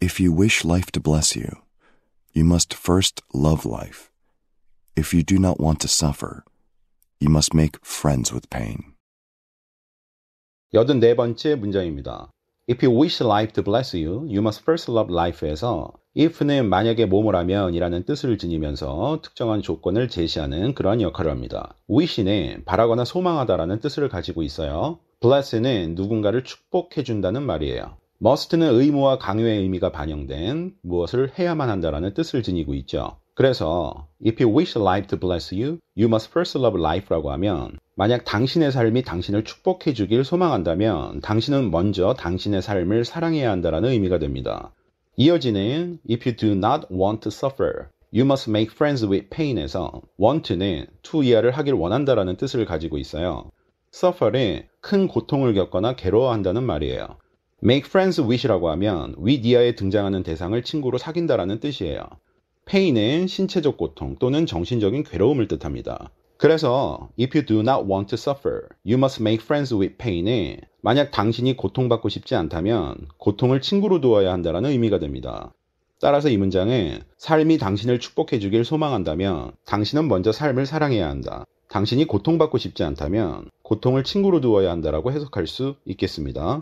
If you wish life to bless you, you must first love life. If you do not want to suffer, you must make friends with pain. 84번째 문장입니다. If you wish life to bless you, you must first love life에서 if는 만약에 몸을 하면 이라는 뜻을 지니면서 특정한 조건을 제시하는 그런 역할을 합니다. wish는 바라거나 소망하다라는 뜻을 가지고 있어요. bless는 누군가를 축복해준다는 말이에요. 머스트는 의무와 강요의 의미가 반영된 무엇을 해야만 한다라는 뜻을 지니고 있죠. 그래서 if you wish life to bless you, you must first love life라고 하면 만약 당신의 삶이 당신을 축복해 주길 소망한다면 당신은 먼저 당신의 삶을 사랑해야 한다라는 의미가 됩니다. 이어지는 if you do not want to suffer, you must make friends with pain에서 want는 to 이하를 하길 원한다라는 뜻을 가지고 있어요. suffer은 큰 고통을 겪거나 괴로워한다는 말이에요. Make friends with이라고 하면 with 이하에 등장하는 대상을 친구로 사귄다라는 뜻이에요. 페인은 신체적 고통 또는 정신적인 괴로움을 뜻합니다. 그래서 if you do not want to suffer, you must make friends with pain에 만약 당신이 고통받고 싶지 않다면 고통을 친구로 두어야 한다라는 의미가 됩니다. 따라서 이 문장은 삶이 당신을 축복해 주길 소망한다면 당신은 먼저 삶을 사랑해야 한다. 당신이 고통받고 싶지 않다면 고통을 친구로 두어야 한다라고 해석할 수 있겠습니다.